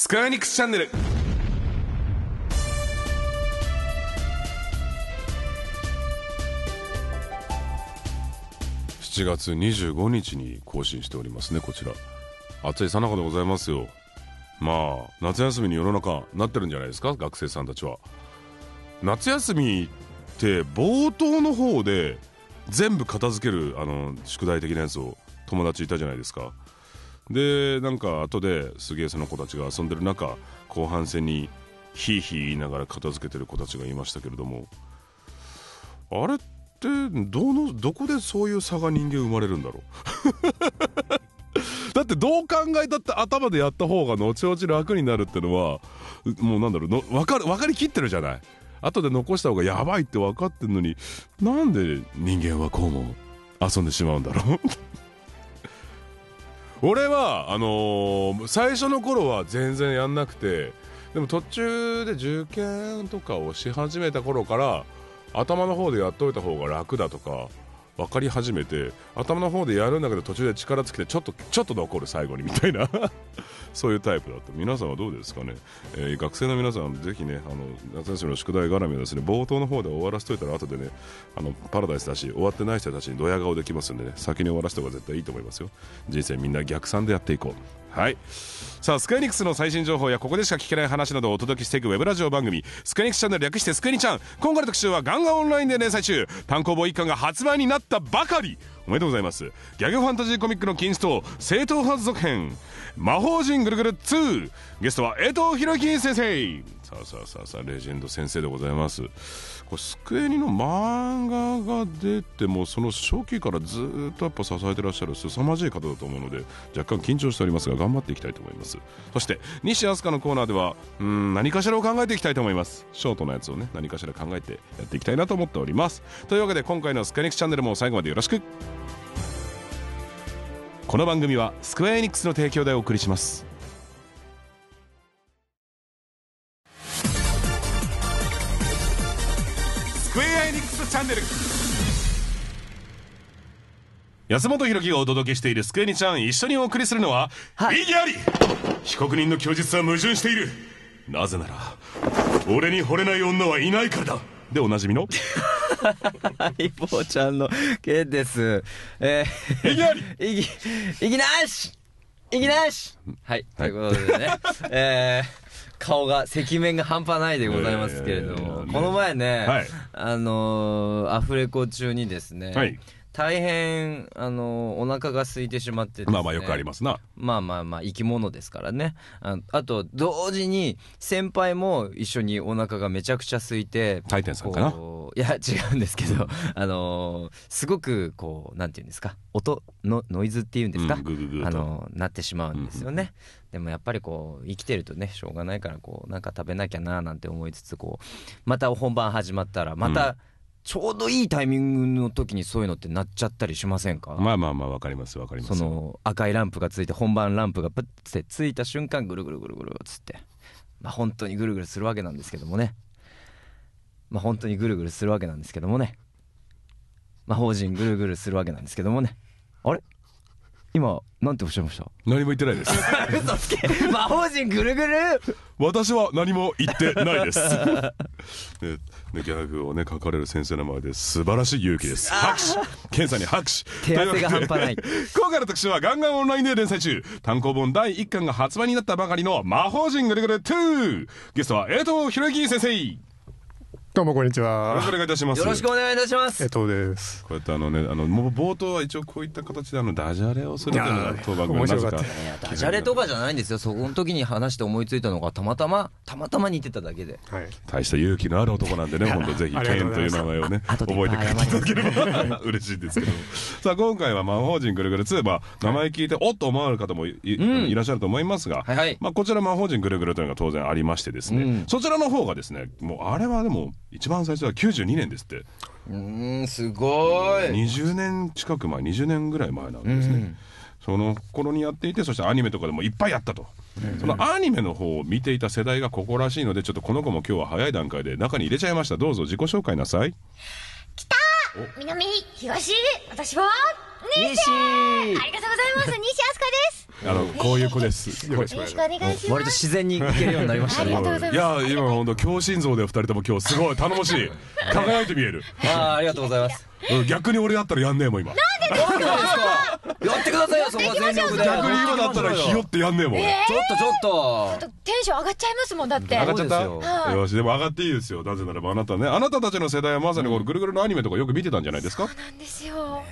スクエニックスチャンネル7月25日に更新しておりますねこちら暑いさなかでございますよまあ夏休みに世の中なってるんじゃないですか学生さんたちは夏休みって冒頭の方で全部片付けるあの宿題的なやつを友達いたじゃないですかでなんか後ですげえその子たちが遊んでる中後半戦にひいひい言いながら片付けてる子たちがいましたけれどもあれってどのどこでそういう差が人間生まれるんだろう だってどう考えたって頭でやった方が後々楽になるってのはもうなんだろうの分かる分かりきってるじゃない後で残した方がやばいって分かってんのになんで人間はこうも遊んでしまうんだろう俺はあのー、最初の頃は全然やんなくてでも途中で受験とかをし始めた頃から頭の方でやっといた方が楽だとか分かり始めて頭の方でやるんだけど途中で力尽きてちょっとちょっと残る最後にみたいな そういうタイプだった皆さんはどうですかね、えー、学生の皆さんぜひねあの夏休みの宿題絡みをですね冒頭の方で終わらせといたら後でねあのパラダイスだし終わってない人たちにドヤ顔できますんでね先に終わらせた方が絶対いいと思いますよ人生みんな逆算でやっていこうはいさあスクエニックスの最新情報やここでしか聞けない話などをお届けしていくウェブラジオ番組「スクエニックスチャンネル」略して「スクエニちゃん」今回の特集はガンガンオンラインで連載中単行本一巻が発売になったばかりおめでとうございますギャグファンタジーコミックの金字塔正統派続編「魔法陣ぐるぐる2」ゲストは江藤博樹先生さあさあさあさあレジェンド先生でございますこれスクエニの漫画が出てもその初期からずっとやっぱ支えてらっしゃる凄まじい方だと思うので若干緊張しておりますが頑張っていきたいと思いますそして西飛鳥のコーナーではうん何かしらを考えていきたいと思いますショートのやつをね何かしら考えてやっていきたいなと思っておりますというわけで今回の「スクエニックチャンネル」も最後までよろしくこの番組はスクエニックスの提供でお送りしますャンネル安本博樹がお届けしている「スクエニちゃん」一緒にお送りするのは「はい、異議あり!」被告人の供述は矛盾しているなぜなら俺に惚れない女はいないからだでおなじみの相棒ちゃんの件です。えー、いきなりいき、いきなしいきなしはい、はい、ということでね。えー顔が、赤面が半端ないでございますけれども、この前ね、はい、あのー、アフレコ中にですね、はい大変あのお腹が空いてしまってね、まあまあよくありますなまあまあまあ生き物ですからねああと同時に先輩も一緒にお腹がめちゃくちゃ空いてタイさんかないや違うんですけど あのすごくこうなんていうんですか音のノイズっていうんですか、うんグググあのなってしまうんですよね、うん、でもやっぱりこう生きてるとねしょうがないからこうなんか食べなきゃななんて思いつつこうまた本番始まったらまた、うんちょうどいいタイミングの時にそういうのってなっちゃったりしませんかまあまあまあわかります分かりますその赤いランプがついて本番ランプがプッてついた瞬間ぐるぐるぐるぐるっつってまあ本当にぐるぐるするわけなんですけどもねまあ本当にぐるぐるするわけなんですけどもねまあ法人ぐるぐるするわけなんですけどもねあれ今なんておっしゃいました何も言ってないです嘘つけ 魔法陣ぐるぐる私は何も言ってないです ねね、ギャグをね書かれる先生の前で素晴らしい勇気です拍手検査に拍手手汗が半端ない 今回の特集はガンガンオンラインで連載中単行本第1巻が発売になったばかりの魔法陣ぐるぐる2ゲストは江藤博之先生どうもこんにちは。よろしくお願いいたします。よろしくお願いいたします。えとです。こうやってあのね、あのもう冒頭は一応こういった形であのダジャレをするというのが当番組なぜダジャレとかじゃないんですよ。そこの時に話して思いついたのがたまたまたまたま似てただけで。はい。大した勇気のある男なんでね、本当ぜひケンという名前をね覚えて帰っていただければ嬉しいですけど。さあ今回は魔法陣ぐるぐる2は名前聞いておっと思われる方もい,、らっしゃると思いますが、はいはい、まあこちら魔法陣ぐるぐるというのが当然ありましてですね、そちらの方がですね、もうあれはでも一番最初は92年ですってうんすごい20年近く前20年ぐらい前なんですね、うん、その頃にやっていてそしてアニメとかでもいっぱいやったと、うん、そのアニメの方を見ていた世代がここらしいのでちょっとこの子も今日は早い段階で中に入れちゃいましたどうぞ自己紹介なさい来た南東私は西ありがとうございます西飛鳥ですあのこういう子です。よろしくお願いします。割と自然にいけるようになりましたね。いや今本当強心臓で二人とも今日すごい頼もしい 輝いて見える。ああありがとうございます。逆に俺だったらやんねえもん今。なんでですか。やってくださいよそこは全力で逆に今だったらひよってやんねえもん、えー、ちょっとちょっとテンション上がっちゃいますもんだって上がっちゃったよしでも上がっていいですよなぜならばあなたねあなたたちの世代はまさにこのぐるぐるのアニメとかよく見てたんじゃないですかそうなんですよ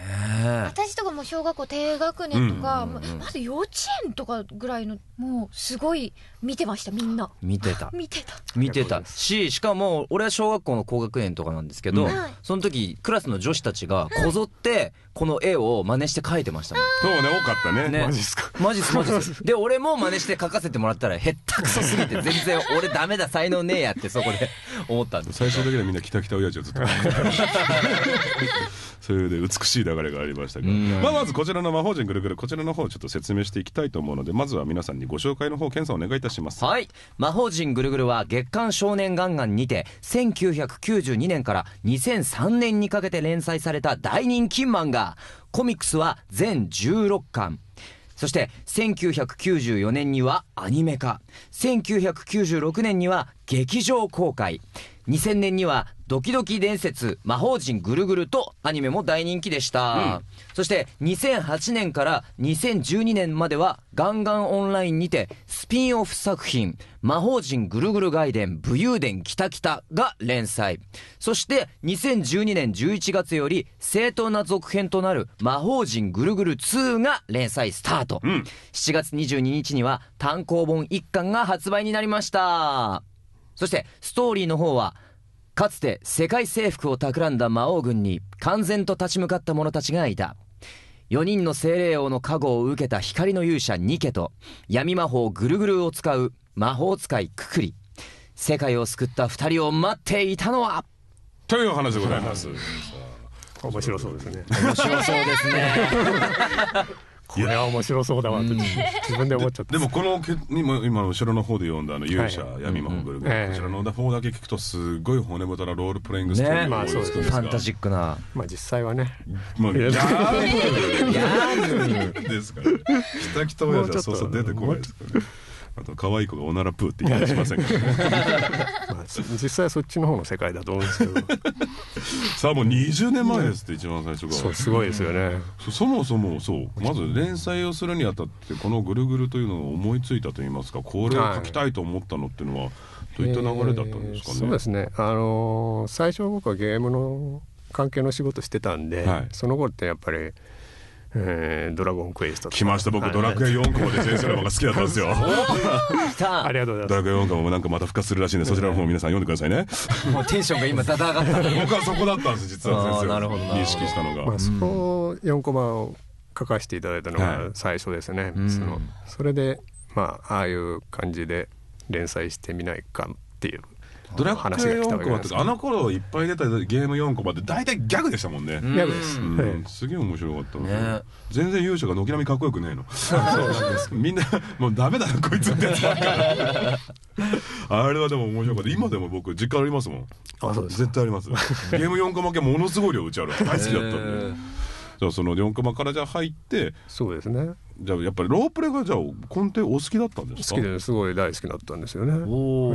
私とかも小学校低学年とかまず幼稚園とかぐらいのもうすごい見てましたみんな見てた見てた見てたししかも俺は小学校の高学年とかなんですけど、うん、その時クラスの女子たちがこぞってこの絵を真似して描いてましたもん、そうね多かったねねマジっすかマジっすマジっすで俺も真似して描かせてもらったらへったくそすぎて全然俺ダメだ才能ねえやってそこで思ったんです最初だけでみんな「きたきた親やじ」をずっと それで美しい流れがありましたけど、まあ、まずこちらの魔法陣ぐるぐるこちらの方をちょっと説明していきたいと思うのでまずは皆さんにご紹介の方検査お願いいたしますはい魔法陣ぐるぐるは月刊少年ガンガンにて1992年から2003年にかけて連載された大人気漫画コミックスは全16巻そして1994年にはアニメ化1996年には劇場公開2000年にはドキドキ伝説魔法陣ぐるぐるとアニメも大人気でした、うん、そして2008年から2012年まではガンガンオンラインにてスピンオフ作品魔法陣ぐるぐる外伝武勇伝キタキタが連載そして2012年11月より正当な続編となる魔法陣ぐるぐる2が連載スタート、うん、7月22日には単行本1巻が発売になりましたそしてストーリーの方はかつて世界征服を企んだ魔王軍に完全と立ち向かった者たちがいた4人の精霊王の加護を受けた光の勇者ニケと闇魔法ぐるぐるを使う魔法使いくくり世界を救った2人を待っていたのはという話でございます面白そうですね面白そうですね これは面白そうだわって自分で思っちゃったでもこの今後ろの方で読んだあの勇者闇魔ホグルがこちらの方だけ聞くとすごい骨太なロールプレイングストーリーが多いですね。ファンタジックなまあ実際はねまあギャーですから北北親父はそうそう出てこないですからねあと可愛い子がおならプーって言いしませんか まあ、実際そっちの方の世界だと思うんですけど さあもう20年前ですって一番最初がそうすごいですよねそもそもそうまず連載をするにあたってこの「ぐるぐる」というのを思いついたといいますかこれを書きたいと思ったのっていうのはどういった流れだったんですかね、そうですねあのー、最初僕はゲームの関係の仕事してたんで、はい、その頃ってやっぱりえー、ドラゴンクエスト来ました僕、はい、ドラクエ4個まで先生の方が好きだったんですよ ありがとうございますドラクエ4個もなんかまた復活するらしいんでそちらの方皆さん読んでくださいねもうテンションが今ダダ上がった僕はそこだったんです実は先生なるほど意識したのが、まあ、そこ4コマを書かせていただいたのが最初ですね、はい、そのそれでまあああいう感じで連載してみないかっていうドラクが来たわかあの頃いっぱい出たゲーム4コマって大体ギャグでしたもんねギャグですすげえ面白かったね全然勇者が軒並みかっこよくねえのみんなもうダメだなこいつってあれはでも面白かった今でも僕実家ありますもんあそうです絶対ありますゲーム4コマ系ものすごい量うちある大好きだったんでじゃあその4コマからじゃあ入ってそうですねじゃあやっぱりロープレがじゃあ根底お好きだったんですか好きですごい大好きだったんですよねおお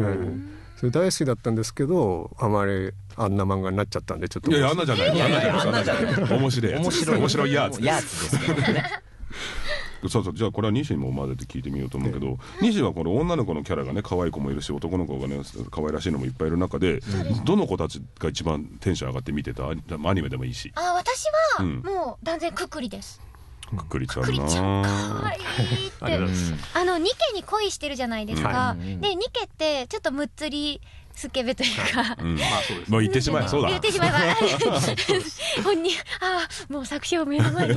それ大好きだったんですけどあまりあんな漫画になっちゃったんでちょっといやいやあんなじゃないあんなじゃない面白い面白い面白いやつです そうそうじゃあこれは西にも混ぜて聞いてみようと思うけど、ええ、西はこの女の子のキャラがね可愛い子もいるし男の子がね可愛らしいのもいっぱいいる中で、どの子たちが一番テンション上がって見てたアニメでもいいしあ私は、もう断然くくりですくくりちゃんなちゃんかわいってあのニケに恋してるじゃないですか、はい、でニケってちょっとむっつりスケベというか、うん、まあもう言ってしまえそうだ言ってしまえば本人ああもう作詞を目の前に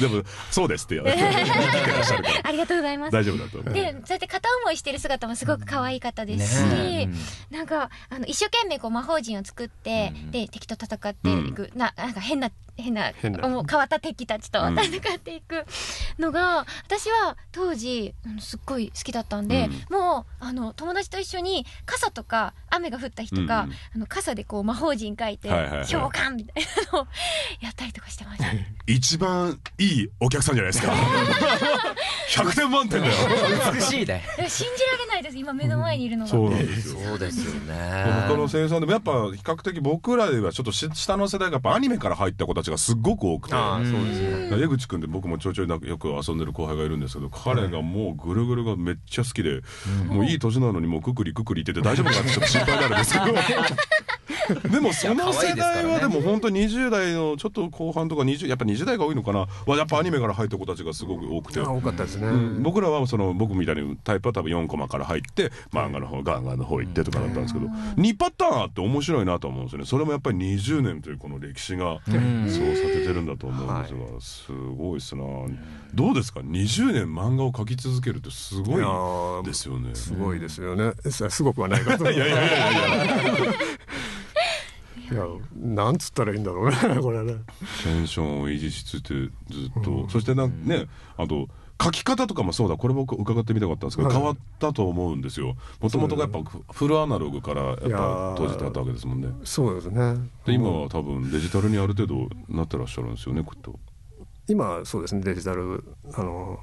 でもそうですってよ ありがとうございます大丈夫だとでそうやって片思いしてる姿もすごく可愛かったですし、なんかあの一生懸命こう魔法陣を作って、で敵と戦っていく、ななんか変な変な変なもう変わった敵たちと戦っていくのが、私は当時すっごい好きだったんで、もうあの友達と一緒に傘とか雨が降った日とか、うんうん、あの傘でこう魔法陣書いて「召喚」みたいなのをやったりとかしてました、一番いいお客さんじゃないですか 100点満点だよ美しいね信じられないです今目の前にいるのがそうですよね他の声優さんでもやっぱ比較的僕らではちょっと下の世代がやっぱアニメから入った子たちがすごく多くて江口君で僕もちょいちょいよく遊んでる後輩がいるんですけど彼がもうぐるぐるがめっちゃ好きでもういい年なのにもうくくりくくりってて大丈夫かってちょっと心配になるんですけど でもその世代はでも本当20代のちょっと後半とか20やっぱ20代が多いのかなはやっぱアニメから入った子たちがすごく多くて多かったですね、僕らはその僕みたいにタイプは多分4コマから入って漫画の方ガンガンの方行ってとかだったんですけど2パターンあって面白いなと思うんですよねそれもやっぱり20年というこの歴史がそうさせてるんだと思うんですが、すごいっすなどうですか20年漫画を描き続けるってすごいですよねすごいですよねすごくはないかと いやいやいやいやいやなんつったらいいんだろうね これねテンションを維持しつつずっと、うん、そしてなねあと書き方とかもそうだこれ僕伺ってみたかったんですけど、はい、変わったと思うんですよもともとがやっぱフルアナログからやっぱ閉じてあったわけですもんねそうですねで今は多分デジタルにある程度なってらっしゃるんですよねきっと今そうですねデジタルあの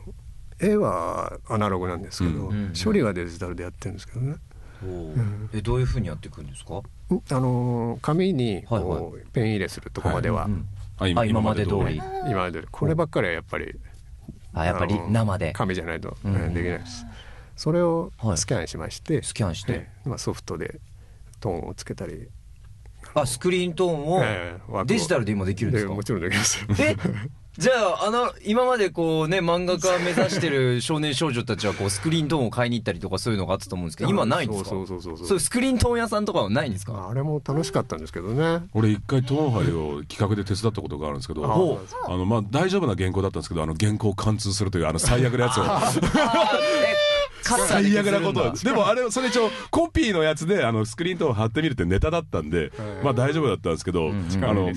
絵はアナログなんですけど、うん処理はデジタルでやってるんですけどねえどういうふうにやっていくんですかあの紙にこう、ペン入れするとこまでは、はいはい、今まで通り今までこればっかりはやっぱりあやっぱり生で紙じゃないとできないです、それをスキャンしまして、スキャンして、まあ、ソフトでトーンをつけたりあスクリーントーンをデジタルで今できるんですか、もちろんできますえじゃあ、あの、今までこうね、漫画家目指してる少年少女たちは、こう、スクリーントーンを買いに行ったりとかそういうのがあったと思うんですけど、今ないんですかそうそうそうそうそう。スクリーントーン屋さんとかはないんですかあれも楽しかったんですけどね。俺一回トーンハイを企画で手伝ったことがあるんですけど、あの、まあ、大丈夫な原稿だったんですけど、あの、原稿貫通するという、あの、最悪のやつを。カッーで最悪なことでもあれそれ一応コピーのやつであのスクリーントーン貼ってみるってネタだったんでまあ大丈夫だったんですけどあの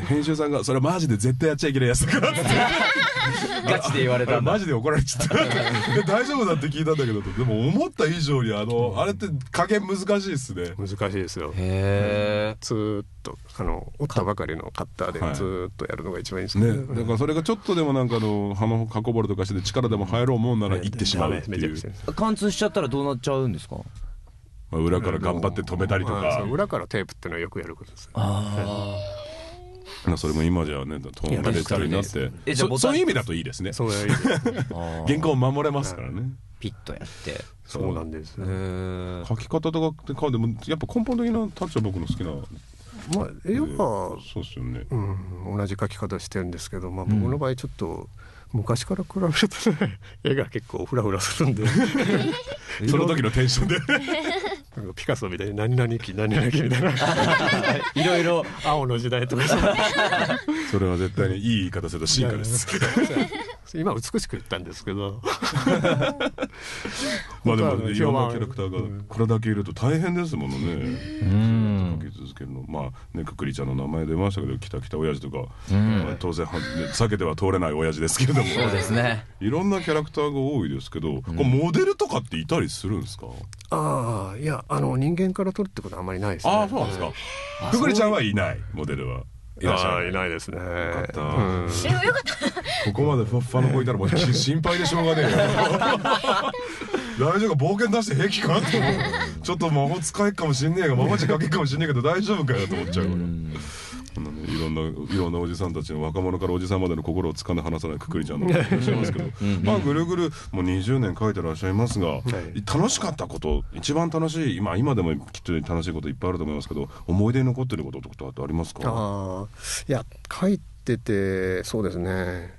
編集さんがそれマジで絶対やっちゃいけないやつだからって ガチで言われたマジで怒られちゃった 大丈夫だって聞いたんだけどでも思った以上にあのあれって加減難しいっすね難しいですよへえとあの折ったばかりのカッターでずっとやるのが一番いいですねはい、ねだからそれがちょっとでもなんかの葉の運ばれとかして力でも入ろうもんなら行ってしまうっていう貫通しちゃったらどうなっちゃうんですかまあ、裏から頑張って止めたりとか、裏からテープってのはよくやることです、ね、ああ、それも今じゃね透明デジタルになってえじゃそういう意味だといいですねそういう意味原稿を守れますからねピッとやってそうなんです、ね、書き方とかってでもやっぱ根本的なタッチは僕の好きなまあ絵は、そうですよね、うん、同じ書き方してるんですけど、まあ、僕の場合ちょっと、昔から比べるとね絵が結構フラフラするんで その時のテンションでなんピカソみたいに何々期何々期みたいな いろいろ青の時代とかそれは絶対にいい言い方すると進化です今美しく言ったんですけど まあでも、ね、いろんなキャラクターがこれだけいると大変ですものね描き続けるのまあねくくりちゃんの名前出ましたけど「きたきた親父とか、うん、当然は、避けては通れない親父ですけどもそうですねいろんなキャラクターが多いですけど、こモデルとかっていたりするんですかああいやあの人間から撮るってことはあんまりないですねああそうなんですかくぐりちゃんはいないモデルはいらっしゃるいないですねよかった、うんここまでふわふわの子いたらもう心配でしょうがねえよ大丈夫か冒険出して平気かと思うちょっと魔法使いかもしんねえが魔法いかけかもしんねえけど大丈夫かよと思っちゃうからろんないろんなおじさんたちの若者からおじさんまでの心をつかんで離さないくくりちゃんの話 しますけどまあぐるぐるもう20年書いてらっしゃいますが、はい、楽しかったこと一番楽しい今今でもきっと楽しいこといっぱいあると思いますけど思い出に残ってることとかってありますかあいや書いててそうですね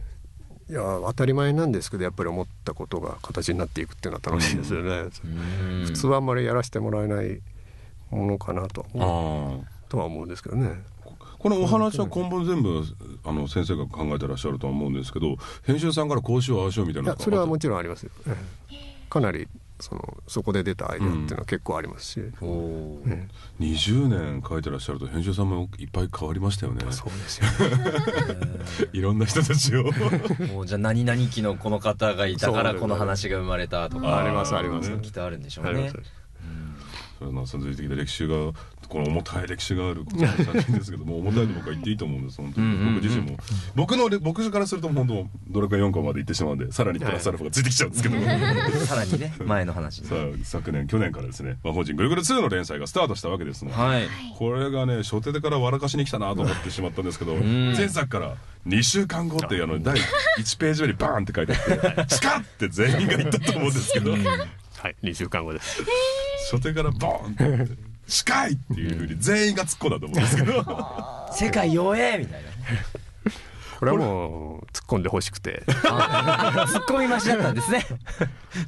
いや当たり前なんですけどやっぱり思ったことが形になっていくっていうのは楽しいですよね、普通はあんまりやらせてもらえないものかなととは思うんですけどねこのお話は根本全部あの先生が考えてらっしゃると思うんですけど編集さんからこうしようああしようみたいなそれはもちろんありますかなりそのそこで出たアイデアっていうのは結構ありますし、うん、うん、20年書いてらっしゃると編集さんもいっぱい変わりましたよねそうですよ、ね、いろんな人たちを もうじゃあ何々期のこの方がいたからこの話が生まれたとかありますありますきっとあるんでしょうねそれの続いてきた歴史がこの重たい歴史がある写真ですけども 重たいと僕は言っていいと思うんです本当に、僕自身も僕の僕からすると本当ドラクエ4個まで行ってしまうんでさらにプラスアルファがついてきちゃうんですけど、さらにね 前の話、さあ昨年去年からですね「魔法陣ぐるぐる2」の連載がスタートしたわけですの、ね、はい、これがね初手でから笑かしに来たなと思ってしまったんですけど、前作から「2週間後っていうあの第1ページ目にバーンって書いてあって「チカッ!」って全員が言ったと思うんですけどはい2週間後です初手からボーンって。近いっていうふうに全員が突っ込んだと思うんですけど 世界弱えみたいなこれはもう突っ込んでほしくて突っ込みましだったんですね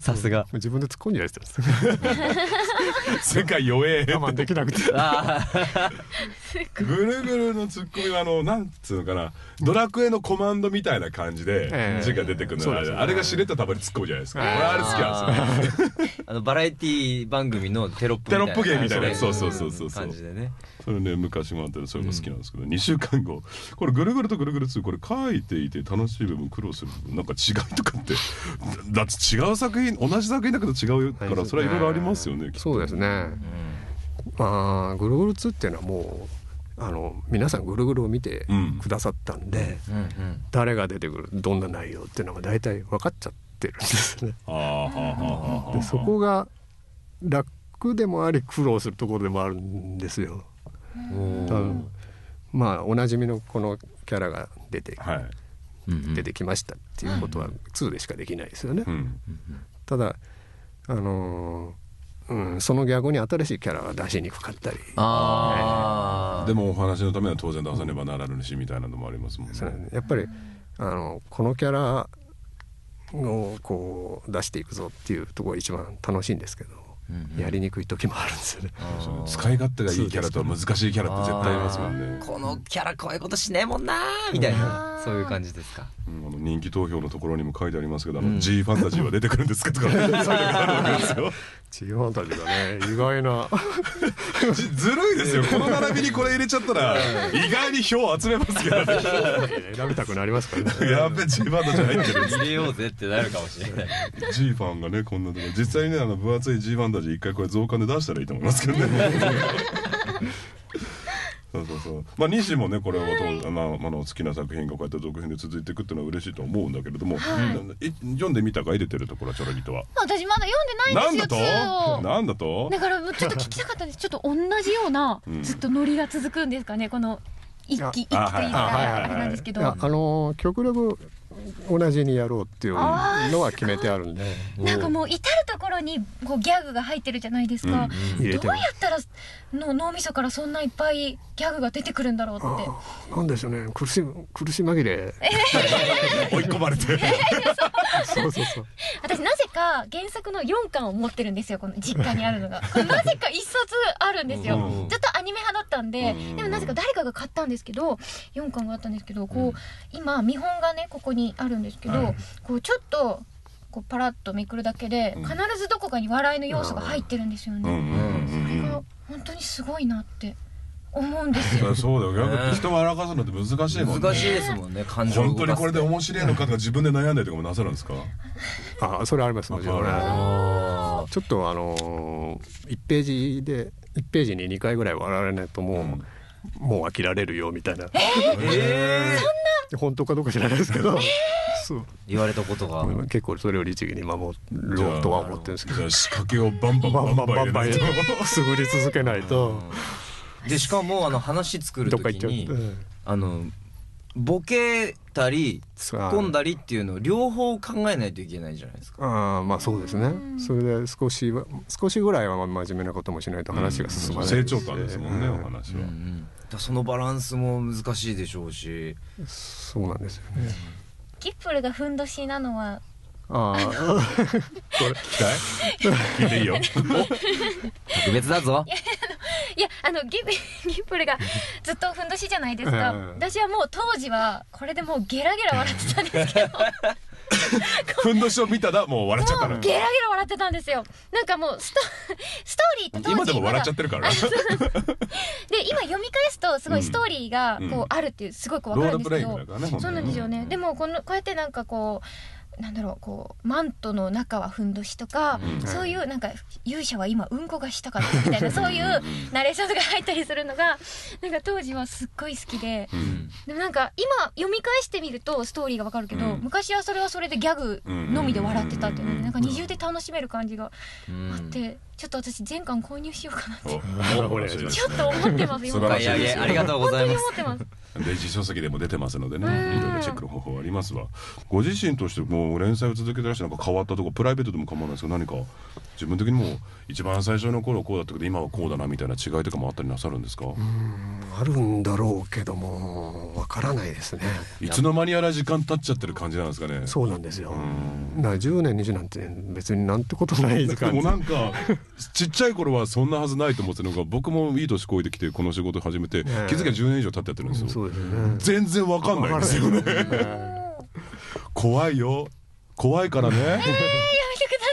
さすが自分で突っ込んじゃいです世界弱え我慢できなくて ぐるぐるの突っ込みはあのなんつうのかなドラクエのコマンドみたいな感じで字が出てくるの、あれがしれたたまに突っ込むじゃないですか俺あれ好きなんですよのバラエティ番組のテロップテロップ芸みたいなそうそうそうそうそう感じでねそれね昔もあってそれも好きなんですけど、うん、2週間後これぐるぐるとぐるぐる2これ書いていて楽しい部分苦労する部分なんか違いとかって だって違う作品同じ作品だけど違うからそれはいろいろありますよね、そうですね、まあぐるぐる2っていうのはもうあの皆さんぐるぐるを見てくださったんで、うん、誰が出てくるどんな内容っていうのが大体分かっちゃってるんですね。でそこが楽でもあり苦労するところでもあるんですよ。まあおなじみのこのキャラが出て、はい、出てきましたっていうことは2でしかできないですよね。うん、ただあのー、うん、その逆に新しいキャラは出しにくかったり、ね、でもお話のためは当然出さねばならぬしみたいなのもありますもんね。ねやっぱりあのこのキャラをこう出していくぞっていうところが一番楽しいんですけど、やりにくい時もあるんですよね、うんうん、使い勝手がいいキャラと難しいキャラって絶対いますもんねこのキャラこういうことしねえもんなみたいなそういう感じですか、うん、あの人気投票のところにも書いてありますけど「あの G ファンタジーは出てくるんですか?」とか G ファンタジーだね意外な ずるいですよこの並びにこれ入れちゃったら意外に票集めますけど、ね、選びたくなりますからねやべ G ファンタジー入ってる入れようぜってなるかもしれないジーファンがねこんなとこ実際ねあの分厚いジーファンタジー一回これ増刊で出したらいいと思いますけどねそうそうそうまあ西もねこれは、まあ、まあの好きな作品がこうやって続編で続いていくっていうのは嬉しいと思うんだけれども、読んでみたか入れてるところはちょろぎとは私まだ読んでないんですよなんだとなんだとだからちょっと聞きたかったんですちょっと同じようなずっとノリが続くんですかねこの一期一期といいなあれなんですけどあの極力同じにやろうっていうのは決めてあるんでなんかもう至る所にこうギャグが入ってるじゃないですか、どうやったらの脳みそからそんないっぱいギャグが出てくるんだろうってなんでしょうね苦し苦し紛れ、えー、追い込まれて そうそうそう私なぜか原作の4巻を持ってるんですよこの実家にあるのが なぜか一冊あるんですよ、うん、ちょっとアニメ派だったんで、うん、でもなぜか誰かが買ったんですけど4巻があったんですけどこう、うん、今見本がねここにあるんですけど、こうちょっとこうパラッとめくるだけで必ずどこかに笑いの要素が入ってるんですよね。本当にすごいなって思うんですよ そうだよ逆に人を笑かすのって難しいもんね難しいですもんね感情本当にこれで面白いのかとか自分で悩んでとかもなさるんですかあそれありますもちろんちょっとあの1ページで1ページに2回ぐらい笑われないともう、うん、もう飽きられるよみたいな、えー、えー、そんな本当かどうか知らないですけど、えー言われたことが結構それを律儀に守ろうとは思ってるんですけど仕掛けをバンバンバンバンバンバババババンン、すぐり続けないとでしかもあの話作ると時にあのボケたり突っ込んだりっていうの両方考えないといけないじゃないですか。ああまあそうですね。それで少しは少しぐらいは真面目なこともしないと話が進まない、成長感ですもんね、お話は。そのバランスも難しいでしょうし。そうなんですよね。キップルがふんどしなのはああこれ聞いていいよ特別だぞいやあのギギップルがずっとふんどしじゃないですか、私はもう当時はこれでもうゲラゲラ笑ってたんですけど ふんどしを見たらもう笑っちゃったのゲラゲラ笑ってたんですよなんかもうスト ストーリーって今でも笑っちゃってるからで今読み返すとすごいストーリーがこうあるっていうすごいこう分かるんですけど、そうなんですよね、うん、でもこのこうやってなんかこうなんだろうこうマントの中はふんどしとか、うん、そういうなんか勇者は今うんこがしたかったみたいな そういうナレーションが入ったりするのがなんか当時はすっごい好きで、うん、でもなんか今読み返してみるとストーリーがわかるけど、うん、昔はそれはそれでギャグのみで笑ってたっていうのでなんか二重で楽しめる感じがあって、ちょっと私全巻購入しようかなって ちょっと思ってます今お買い上ありがとうございます本当に思書籍でも出てますのでねいろいろチェックの方法ありますわご自身としてもう連載を続けてらっしゃるなんか変わったとこプライベートでも構わないですけど何か自分的にも一番最初の頃こうだったけど今はこうだなみたいな違いとかもあったりなさるんですかあるんだろうけどもわからないですねいつの間にやら時間経っちゃってる感じなんですかねそうなんですよだ十年二十年なんて別になんてことない時間もなんかちっちゃい頃はそんなはずないと思ってるのが僕もいい年こいてきてこの仕事始めて気づきは10年以上経ってやってるんですよ全然わかんないですよね怖いよ怖いからね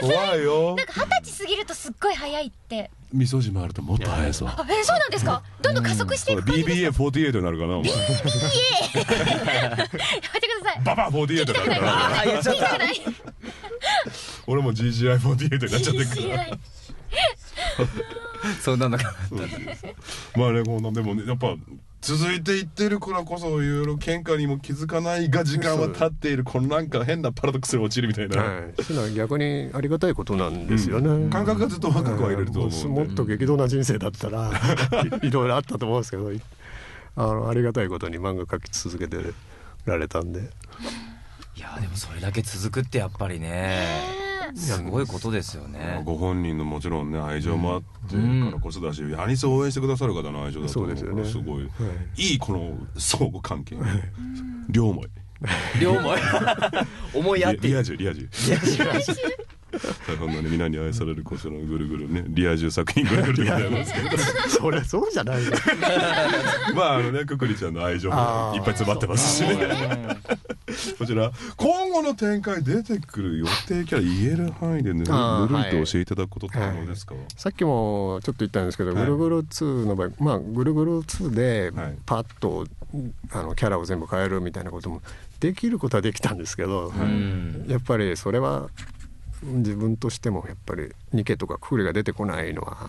怖いよなんか二十歳過ぎるとすっごい早いって味噌汁あるともっと早いぞえそうなんですかどんどん加速していく BBA48 になるかな BBA やめてくださいババ48になるから 俺も GGI48 になっちゃってるから そんなのかまあねこんでもねやっぱ続いていってるからこそいろいろ喧嘩にも気づかないが時間は経っているこのなんか変なパラドックスに陥るみたいな、はい、そういうのは逆にありがたいことなんですよね、うん、感覚がずっと若くはいれると思うもっと激動な人生だったらいろいろあったと思うんですけどあのありがたいことに漫画描き続けてられたんでいやでもそれだけ続くってやっぱりねすごいことですよねご本人のもちろんね愛情もあってからこそだし、うん、アニソ応援してくださる方の愛情だと思うす,、ね、すごい、はい、いいこの相互関係、両思い両思い 思いやってリア充リア充リア充大半の皆に愛されるこちらのぐるぐるねリア充作品ぐるぐるみたいなんですけどそりゃそうじゃないよ まああのねくくりちゃんの愛情もいっぱい詰まってますしね こちら今後の展開出てくる予定キャラ言える範囲でぬるぬと教えていただくことって可能ですか、はい、さっきもちょっと言ったんですけど、はい、ぐるぐる2の場合まあぐるぐる2でパッと、あのキャラを全部変えるみたいなこともできることはできたんですけど、やっぱりそれは自分としてもやっぱりニケとかクーレが出てこないのは、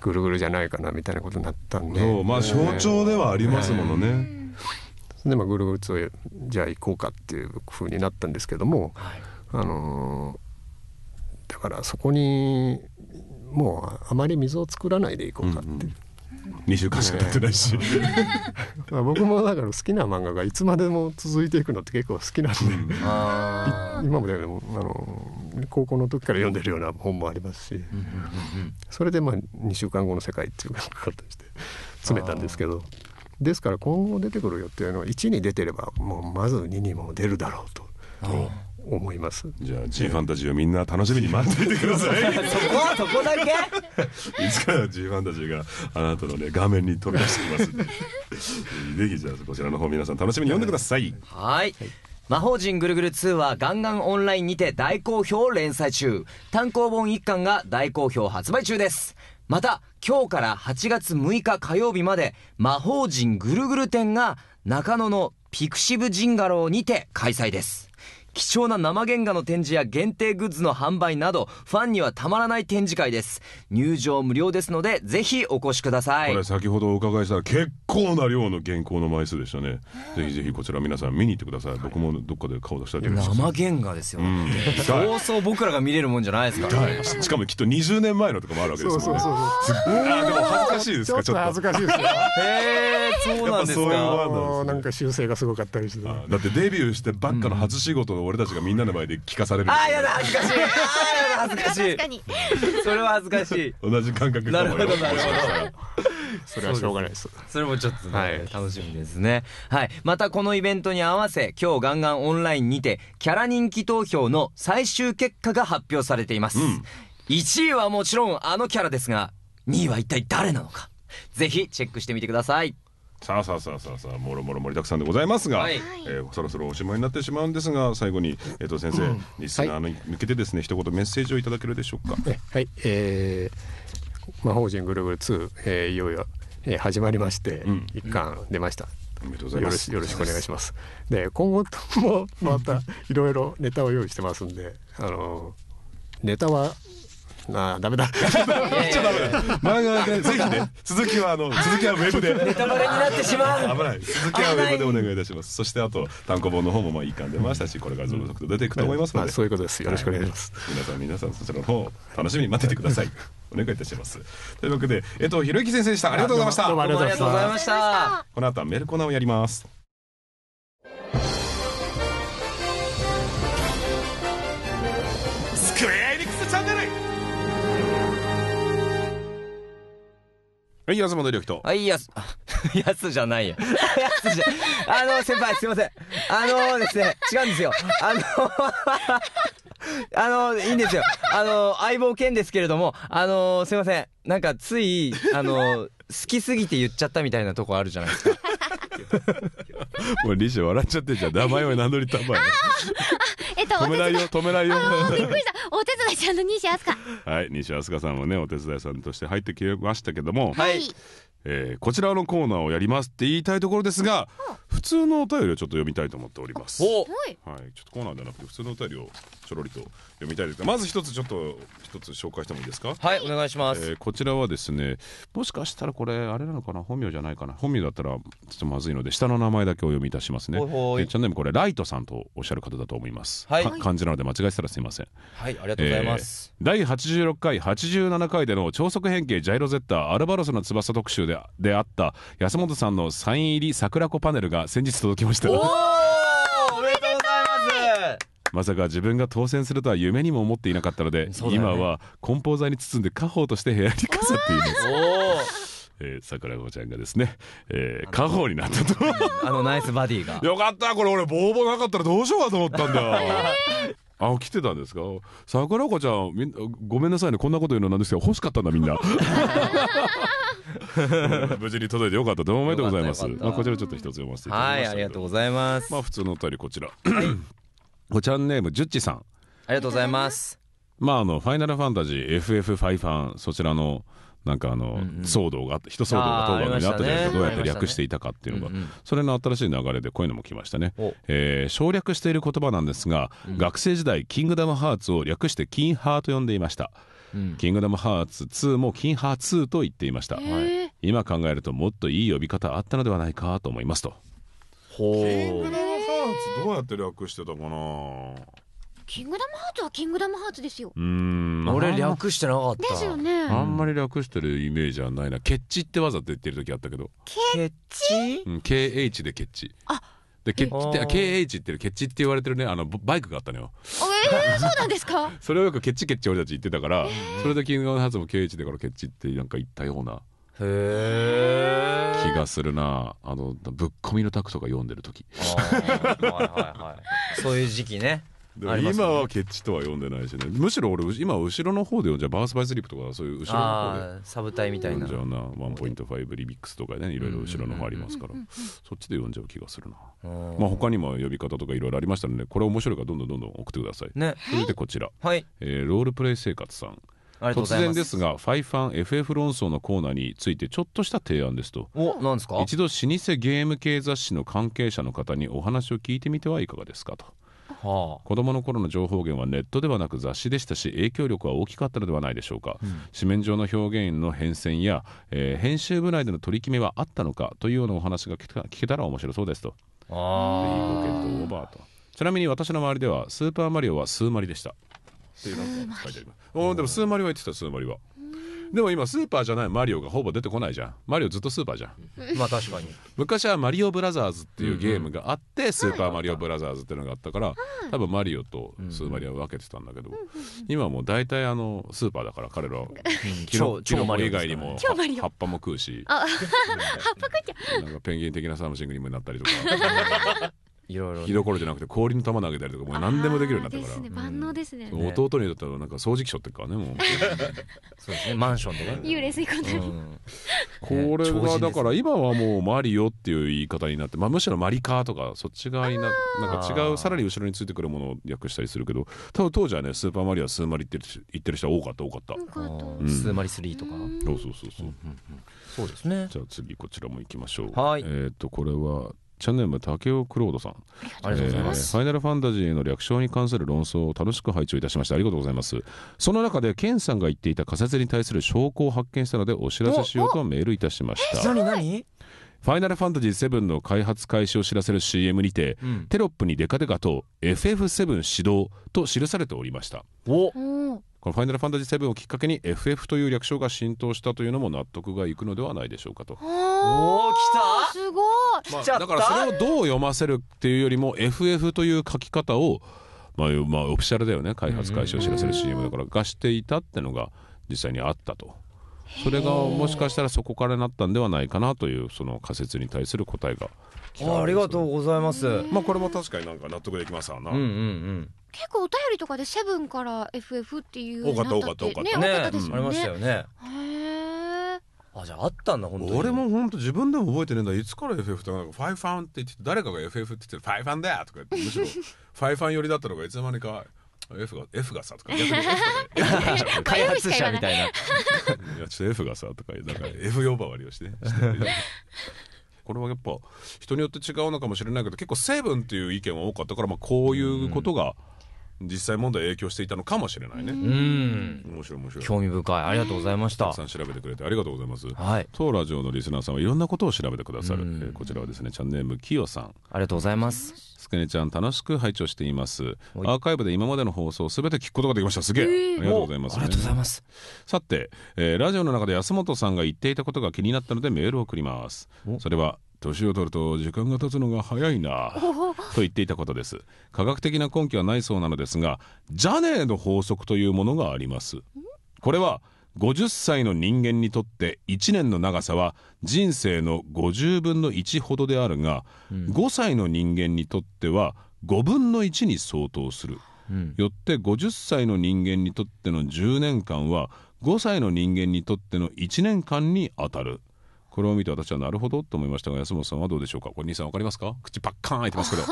ぐるぐるじゃないかなみたいなことになったんで、うん、まあ象徴ではありますものね。はいでまあ、るぐるツをじゃあ行こうかっていうふうになったんですけども、はい、あのだからそこにもうあまり水を作らないでいこうかって。うんうん2週間しか経ってないし、ね、僕もだから好きな漫画がいつまでも続いていくのって結構好きなんで今もでもあの高校の時から読んでるような本もありますし、それでまあ2週間後の世界っていうか形で詰めたんですけどですから今後出てくる予定の1に出てればもうまず2にも出るだろうと。思いますじゃあ G ファンタジーをみんな楽しみに待っていてください そこはそこだけ いつか G ファンタジーがあなたのね画面に飛び出してきますぜひじゃあこちらの方皆さん楽しみに読んでくださいはい魔法陣ぐるぐる2はガンガンオンラインにて大好評連載中。単行本1巻が大好評発売中です。また、今日から8月6日火曜日まで、魔法陣ぐるぐる展が中野のピクシブジンガローにて開催です。貴重な生原画の展示や限定グッズの販売など、ファンにはたまらない展示会です。入場無料ですので、ぜひお越しください。これ先ほどお伺いした結構な量の原稿の枚数でしたね。ぜひぜひこちら皆さん見に行ってください。僕もどっかで顔出したいと思います。生原画ですよ、ね。そうそう僕らが見れるもんじゃないですかね。しかもきっと20年前のとかもあるわけですもんね。あでも恥ずかしいですかちょっと恥ずかしいですよ。へえそうなんですか。そういうなんか修正がすごかったりして。だってデビューしてばっかの初仕事の俺たちがみんなの前で聞かされるああやだ恥ずかしいああやだ恥ずかしい確かにそれは恥ずかしい同じ感覚なるほどなるほどそれはしょうがないですそれもちょっと、ね、楽しみですねはいまたこのイベントに合わせ今日ガンガンオンラインにてキャラ人気投票の最終結果が発表されています、う1位はもちろんあのキャラですが2位は一体誰なのかぜひチェックしてみてくださいさあさあさあさあさあもろもろ盛りだくさんでございますが、はい、えー、そろそろおしまいになってしまうんですが最後に、えー、と先生、リスナーに向けてですね、はい、一言メッセージをいただけるでしょうか。はい、えー、魔法陣グルーブル2、えー、いよいよ、えー、始まりまして、うん、一巻出ました。おめでとうございますよろしくお願いします。で今後ともまたいろいろネタを用意してますんで、あのネタはあダメだ。ちょっとダメだ。前川君ぜひね続きはあの続木はウェブで。ネタバレになってしまう。危ない。続きはウェブでお願いいたします。そしてあと単行本の方もまあいい感じでましたしこれから続々と出ていくと思いますので。そういうことです。よろしくお願いします。皆さん皆さんそちらの方楽しみに待っててください。お願いいたします。というわけで江藤博之先生でした。ありがとうございました。どうもありがとうございました。この後はメルコナをやります。はい、安本力と。はい、やす、や じゃないや。やつじゃ、あの、先輩、すいません。あのですね、違うんですよ。あの、あの、いいんですよ。あの、相棒兼ですけれども、あの、すいません。なんか、つい、あの、好きすぎて言っちゃったみたいなとこあるじゃないですか。もう、リシ笑っちゃってんじゃん。名前は名乗りたまえ。と止めないよ止めないよびっくりしたお手伝いさんの西飛鳥はい西飛鳥さんもねお手伝いさんとして入ってきましたけどもはいえー、こちらのコーナーをやりますって言いたいところですが、普通のお便りをちょっと読みたいと思っております。はい、ちょっとコーナーじゃなくて普通のお便りをちょろりと読みたいですまず一つちょっと一つ紹介してもいいですかはいお願いします、えー、こちらはですねもしかしたらこれあれなのかな本名じゃないかな本名だったらちょっとまずいので下の名前だけお読みいたしますねほいほいチャンネルこれライトさんとおっしゃる方だと思いますはい漢字なので間違えたらすいませんはいありがとうございます、えー、第86回87回での超速変形ジャイロゼッタアルバロスの翼特集でであった安本さんのサイン入り桜子パネルが先日届きました まさか自分が当選するとは夢にも思っていなかったので、ね、今は梱包材に包んで家宝として部屋に飾っています えー、桜子ちゃんがですね、えー、家宝になったとあのナイスバディがよかったこれ俺ボーボーなかったらどうしようかと思ったんだよあ来てたんですか桜子ちゃんみごめんなさいねこんなこと言うのなんですけど欲しかったんだみんな無事に届いてよかったどうもおめでとうございます、まあ、こちらちょっと一つ読ませていただきましたはいありがとうございますまあ普通のお便りこちらおちゃんネームジュッチさんありがとうございますまああの「ファイナルファンタジー FF5 ファン」そちらのなんかあの、うんうん、騒動があっ人騒動が当番組にあったじゃないですか、どうやって略していたかっていうのが、ね、それの新しい流れでこういうのも来ましたね、えー、省略している言葉なんですが、うん、学生時代「キングダムハーツ」を略して「キンハー」と呼んでいました、うん、キングダムハーツ2も「キンハー2」と言っていました、えー、今考えるともっといい呼び方あったのではないかと思いますと。ほうつどうやって略してたかなキングダムハーツはキングダムハーツですようん俺略してなかったですよねあんまり略してるイメージはないなケッチってわざと言ってる時あったけどケッチ、うん、KH でケッチあでケッチって KH ってケッチって言われてるねあのバイクがあったのよええー、そうなんですか それをよくケッチケッチ俺たち言ってたから、えー、それでキングダムハーツも KH だからケッチってなんか言ったようなへ気がするなあのぶっ込みのタクとか読んでる時はいはいはい、そういう時期ね今はケチとは読んでないしねむしろ俺今後ろの方で読んじゃバース・バイ・スリープとかそういう後ろの方でサブタイみたいな読んじゃうな1.5リミックスとかねいろいろ後ろの方ありますからそっちで読んじゃう気がするなまあ他にも呼び方とかいろいろありましたのでこれ面白いからどんどんどんどん送ってくださいねそれでこちら、はいえー、ロールプレイ生活さん突然ですがファイファン FF 論争のコーナーについてちょっとした提案ですとおなんですか一度老舗ゲーム系雑誌の関係者の方にお話を聞いてみてはいかがですかと。はあ、子供の頃の情報源はネットではなく雑誌でしたし影響力は大きかったのではないでしょうか、うん、紙面上の表現の変遷や、えー、編集部内での取り決めはあったのかというようなお話が聞けたら面白そうですとああいいご検討オーバーとちなみに私の周りではスーパーマリオは数マリでしたってなんか書いてありますおでもスーマリは言ってたスーマリオでも今スーパーじゃないマリオがほぼ出てこないじゃんマリオずっとスーパーじゃんまあ確かに昔はマリオブラザーズっていうゲームがあって、スーパーマリオブラザーズっていうのがあったから、多分マリオとスーマリオは分けてたんだけど、今は今もう大体あのスーパーだから彼らは、うん、キノキ以外にも葉っぱも食うし葉っぱ食っちゃうなんかペンギン的なサムシングにもなったりとか いろいろ、ね、火どころじゃなくて氷の玉投げたりとかもう何でもできるようになったから、万能ですね、弟にとったらなんか掃除機しょってっかねもうそうですねマンションとか、ね、幽霊吸い込んだり、うん、これがだから今はもうマリオっていう言い方になって、まあ、むしろマリカーとかそっち側にななんか違うさらに後ろについてくるものを訳したりするけど多分当時はね「スーパーマリオ」は「スーマリ」って言ってる人多かった多かった、うん、スーマリ3とかそうそうそうそう、うんうんうん、そうですねじゃあ次こちらも行きましょうはいえっ、ー、とこれはチャンネルム竹尾クロードさんありがとうございます、ファイナルファンタジーの略称に関する論争を楽しく拝聴いたしましたありがとうございますその中でケンさんが言っていた仮説に対する証拠を発見したのでお知らせしようとメールいたしました何何ファイナルファンタジー7の開発開始を知らせる CM にて、うん、テロップにデカデカと FF7 始動と記されておりましたおこのファイナルファンタジー7をきっかけに FF という略称が浸透したというのも納得がいくのではないでしょうかと。おお来たすごい、まあ、だからそれをどう読ませるっていうよりも FF という書き方を、まあ、まあオフィシャルだよね開発開始を知らせる CM だからがしていたってのが実際にあったと。それがもしかしたらそこからなったんではないかなというその仮説に対する答えが、ありがとうございます。まあこれも確かになんか納得できますわな。うんうんうん結構お便りとかでセブンから FF っていう多かった多かった多かったね多かったですよね、ありましたよねへえあじゃああったんだ本当に俺も本当自分でも覚えてるんだいつから FF ってなんかファイファンって言って誰かが FF って言ってるファイファンだとか言ってむしろ ファイファン寄りだったのがいつの間にか F が F がさとか 開発者みたいないやちょっと F がさとかだから F 呼ばわりをして、これはやっぱ人によって違うのかもしれないけど結構セブン」っていう意見は多かったからまあこういうことが、うん実際問題影響していたのかもしれないねうん面白い面白い興味深いありがとうございましたたくさん調べてくれてありがとうございますはい当ラジオのリスナーさんはいろんなことを調べてくださる、えー、こちらはですねチャンネームきよさんありがとうございますすけねちゃん楽しく拝聴していますアーカイブで今までの放送すべて聞くことができましたすげえ、ありがとうございます、ね、ありがとうございますさて、えー、ラジオの中で安本さんが言っていたことが気になったのでメールを送りますそれは年を取ると時間が経つのが早いなと言っていたことです科学的な根拠はないそうなのですがジャネーの法則というものがありますこれは50歳の人間にとって1年の長さは人生の50分の1ほどであるが、うん、5歳の人間にとっては5分の1に相当する、うん、よって50歳の人間にとっての10年間は5歳の人間にとっての1年間にあたるこれを見て私はなるほどと思いましたが安本さんはどうでしょうかこれ兄さんわかりますか口パッカーン開いてますけど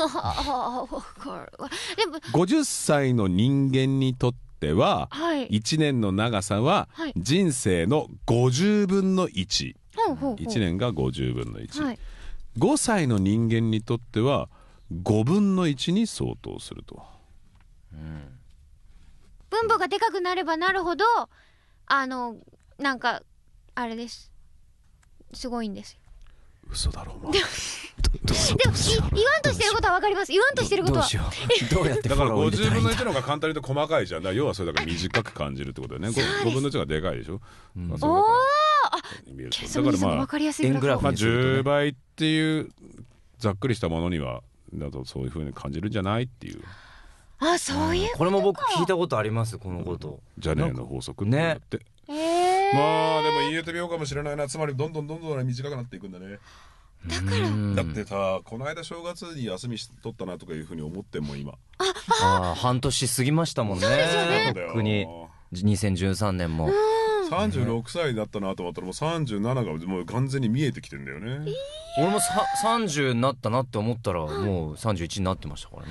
50 歳の人間にとっては、は1年の長さは人生の50分の1、は1年が50分の1、は5歳の人間にとっては5分の1に相当すると、うん、分母がでかくなればなるほどあのなんかあれですすごいんですよ嘘だろお前でも言わんとしてることは分かります言わんとしてることはどうやってだから50分の1のが簡単に言うと細かいじゃん要はそれだから短く感じるってことだよね 5, 5分の1がでかいでしょ、うん、おおだからまあ円グラフ、まあ、10倍っていうざっくりしたものにはだとそういうふうに感じるんじゃないっていうあそういうこれも僕聞いたことありますこのこと、うん、じゃねえの法則ってねえーまあでも言えてみようかもしれないなつまりどんどんどんどん短くなっていくんだねだからだってさこの間正月に休み取ったなとかいうふうに思っても今ああ半年過ぎましたもんね特に2013年も36歳だったなと思ったらもう37がもう完全に見えてきてんだよね俺もさ30になったなって思ったらもう31になってましたからね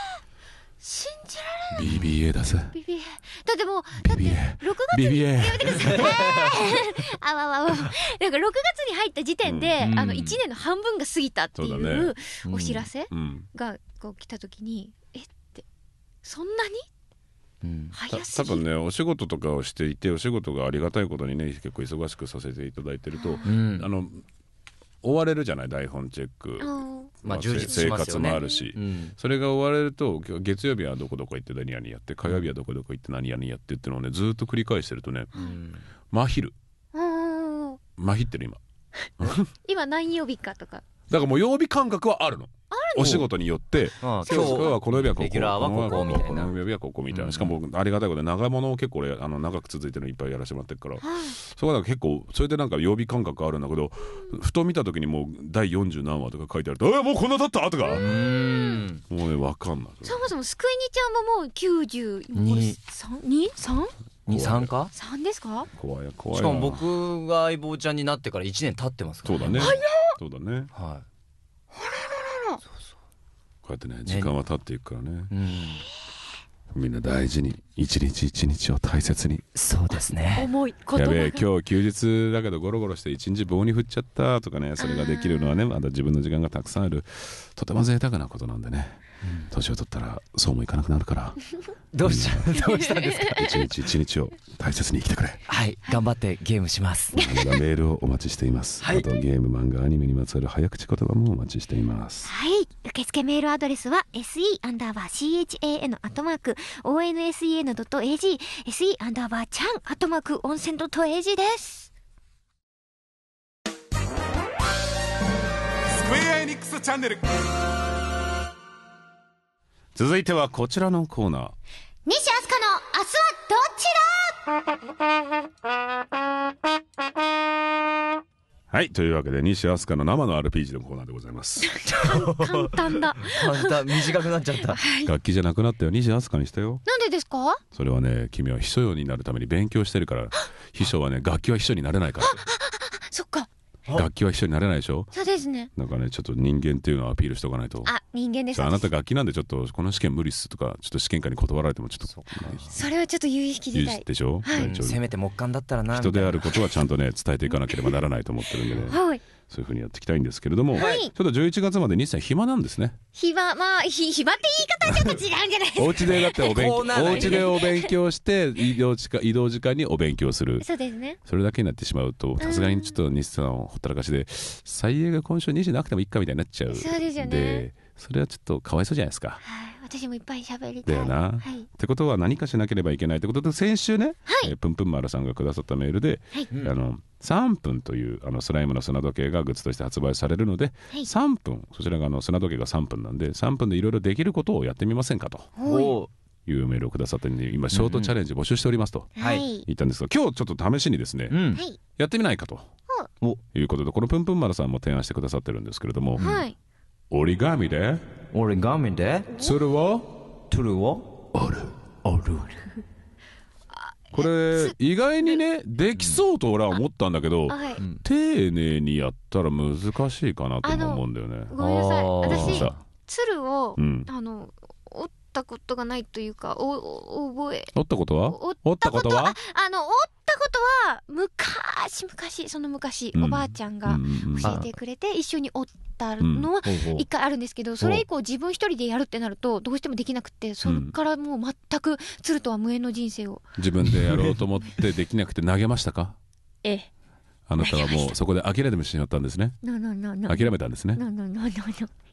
信じられない BBA だぜ BBA だってもう、だって6月に、やめてください。あわわわ。なんか6月に入った時点で、あの1年の半分が過ぎたっていうお知らせがこう来た時に、えって、そんなにうん、多分ねお仕事とかをしていてお仕事がありがたいことにね結構忙しくさせていただいてると、うん、あの追われるじゃない台本チェックまあ、充実しますよね、生活もあるし、うん、それが終われると月曜日はどこどこ行って何々やって火曜日はどこどこ行って何々やってっていうのをねずっと繰り返してるとね、うん、真昼真昼ってる今 今何曜日かとかだからもう曜日感覚はあるの。お仕事によって、今日はこの曜日はここ、こみたいな。この曜日はここみたいな。しかも僕、ありがたいことで、長物を結構あの、長く続いてるのいっぱいやらせてもらってるから、そこは結構、それでなんか曜日感覚あるんだけど、ふと見た時にもう、第40何話とか書いてあると、え、もうこんな経ったとか。もうね、わかんない。そもそも、すくいにちゃんももう9 2 3に参加三ですか怖い怖いしかも僕が相棒ちゃんになってから1年経ってますから、ね、そうだね早っそうだねはいこうやってね時間は経っていくからね、ねうん、みんな大事に一日一日を大切にそうですね重いやべえ今日休日だけどゴロゴロして一日棒に振っちゃったとかねそれができるのはねまだ自分の時間がたくさんあるとても贅沢なことなんでね、うん、年を取ったらそうもいかなくなるから どうしたどうしたんですか一日一日を大切に生きてくれはい頑張ってゲームしますメールをお待ちしています、はい、あとゲーム漫画アニメにまつわる早口言葉もお待ちしていますはい受付メールアドレスは se アンダーバー chan アットマーク o n s e sen.ag、se .ag です。続いてはこちらのコーナー。西飛鳥の明日はどちらはいというわけで西飛鳥の生の RPG のコーナーでございます簡単だ簡単短くなっちゃった、はい、楽器じゃなくなったよ西飛鳥にしたよなんでですかそれはね君は秘書用になるために勉強してるから秘書はね楽器は秘書になれないからそっか楽器は一緒になれないでしょそうですねなんかねちょっと人間っていうのをアピールしておかないとあ人間ですあなた楽器なんでちょっとこの試験無理っすとかちょっと試験官に断られてもちょっとそれはちょっと有意識でしょ、はい、せめて木管だったらな人であることはちゃんとね伝えていかなければならないと思ってるんでね、はいそういうふうにやっていきたいんですけれども、はい、ちょっと11月まで日産暇なんですね暇まあひ暇って言い方はちょっと違うんじゃないですかお家でだってお勉強 お家でお勉強して移動時間移動時間にお勉強するそうですねそれだけになってしまうとさすがにちょっと日産をほったらかしで最悪今週2時なくてもいいかみたいになっちゃうそうですよねそれはちょっとかわいそうじゃないですか、はい私もいっぱい喋りたいだよな、はい、ってことは何かしなければいけないってことで先週ね、はいえー、プンプン丸さんがくださったメールで、はい、あの3分というあのスライムの砂時計がグッズとして発売されるので、はい、3分そちらがあの砂時計が3分なんで3分でいろいろできることをやってみませんかと。おいうメールをくださったんで今ショートチャレンジ募集しておりますと、言ったんですが、今日ちょっと試しにですね、うん、やってみないかということでこの「ぷんぷん丸」さんも提案してくださってるんですけれども、はい、折り紙で折り紙でそれはトゥル折る折るこれ意外にねできそうと俺は思ったんだけど、はい、丁寧にやったら難しいかなと思うんだよねごめんなさい私鶴を、うん、あの折ったことがないというかおお覚え折ったことは折ったことはあの折っったことは昔昔その昔、おばあちゃんが教えてくれて一緒におったのは一回あるんですけど、それ以降自分一人でやるってなるとどうしてもできなくてそれからもう全く鶴とは無縁の人生を、自分でやろうと思ってできなくて投げましたか ええあなたはもうそこで諦めてしまったんですね。No, no, no, 諦めたんですね。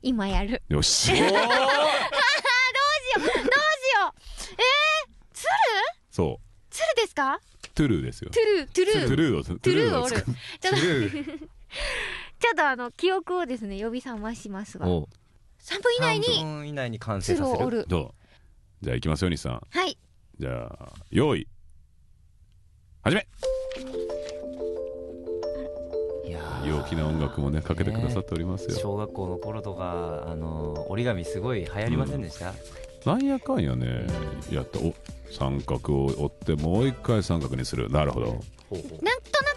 今やる。よし。どうしよう。どうしよう。えー、鶴？そう。鶴ですか？トゥルーですよトゥルートゥルートゥルーをトゥルーをちょっとちょっとあの記憶をですね呼び覚ましますが3分以内に3分以内に完成させるどうじゃあいきますよ西さんはいじゃあ用意始め陽気な音楽もねかけてくださっておりますよ、小学校の頃とかあの折り紙すごい流行りませんでした、うんなんやかんやねやっとお三角を折ってもう一回三角にするなるほどなんとな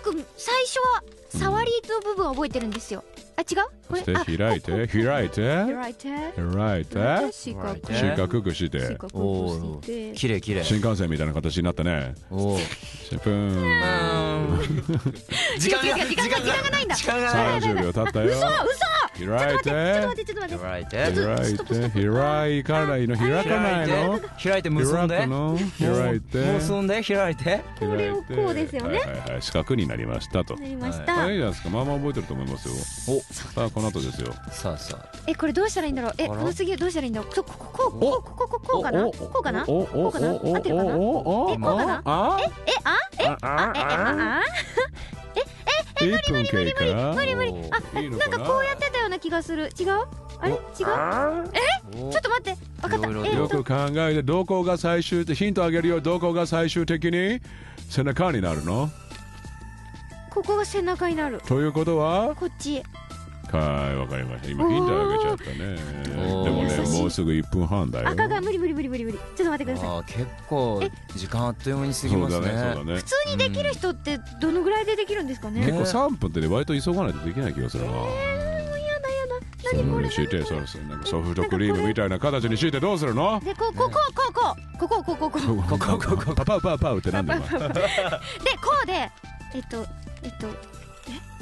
く最初は触りの部分を覚えてるんですよ、あ違うこれそして開いて開いて開いて開いて四角くしてきれいきれい新幹線みたいな形になったねおおシプーン時間が時間が時間がないんだ30秒経ったよ嘘嘘開いてて開って開いて開いて開かないの開かないの開いて開いて結んで開いてこれをこうですよねはい四角になりましたとなりましたいいじゃないですかまあまあ覚えてると思いますよおさあこの後ですよさあさあえこれどうしたらいいんだろうえこの次どうしたらいいんだろうこここここここうかなこうかなこうかな合ってるかなえこうかなええあえあえああえええ無理無理無理無理無理無理あなんかこうやってたような気がする違うあれ違うえちょっと待って分かったよく考えてどこが最終的ヒントあげるよどこが最終的に背中になるのここが背中になるということはこっちはいわかりました今ヒントあげちゃったねでもねもうすぐ一分半だよ赤が無理無理無理無理無理ちょっと待ってください結構時間あっという間に過ぎますね普通にできる人ってどのぐらいでできるんですかね結構三分ってね割と急がないとできない気がするなそのにしてそうですなんかソフトクリームみたいな形にしてどうするのでこここうこうこここここここここうパパパパウってなんででこうでえっとえっと